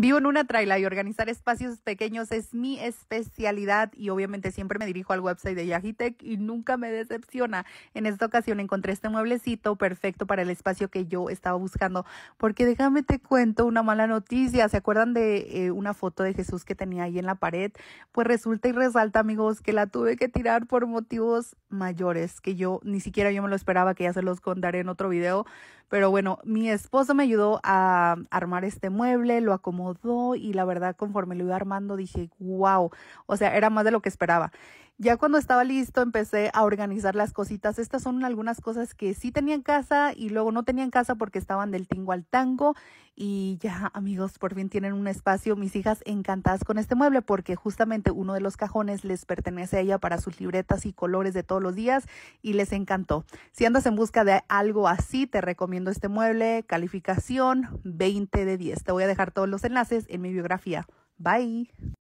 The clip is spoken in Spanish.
Vivo en una traila y organizar espacios pequeños es mi especialidad y obviamente siempre me dirijo al website de Yajitec y nunca me decepciona. En esta ocasión encontré este mueblecito perfecto para el espacio que yo estaba buscando, porque déjame te cuento una mala noticia. ¿Se acuerdan de eh, una foto de Jesús que tenía ahí en la pared? Pues resulta y resalta, amigos, que la tuve que tirar por motivos mayores que yo ni siquiera yo me lo esperaba, que ya se los contaré en otro video, pero bueno, mi esposo me ayudó a armar este mueble, lo acomodó y la verdad conforme lo iba armando dije, wow, o sea, era más de lo que esperaba. Ya cuando estaba listo, empecé a organizar las cositas. Estas son algunas cosas que sí tenía en casa y luego no tenía en casa porque estaban del tingo al tango. Y ya, amigos, por fin tienen un espacio. Mis hijas encantadas con este mueble porque justamente uno de los cajones les pertenece a ella para sus libretas y colores de todos los días y les encantó. Si andas en busca de algo así, te recomiendo este mueble. Calificación 20 de 10. Te voy a dejar todos los enlaces en mi biografía. Bye.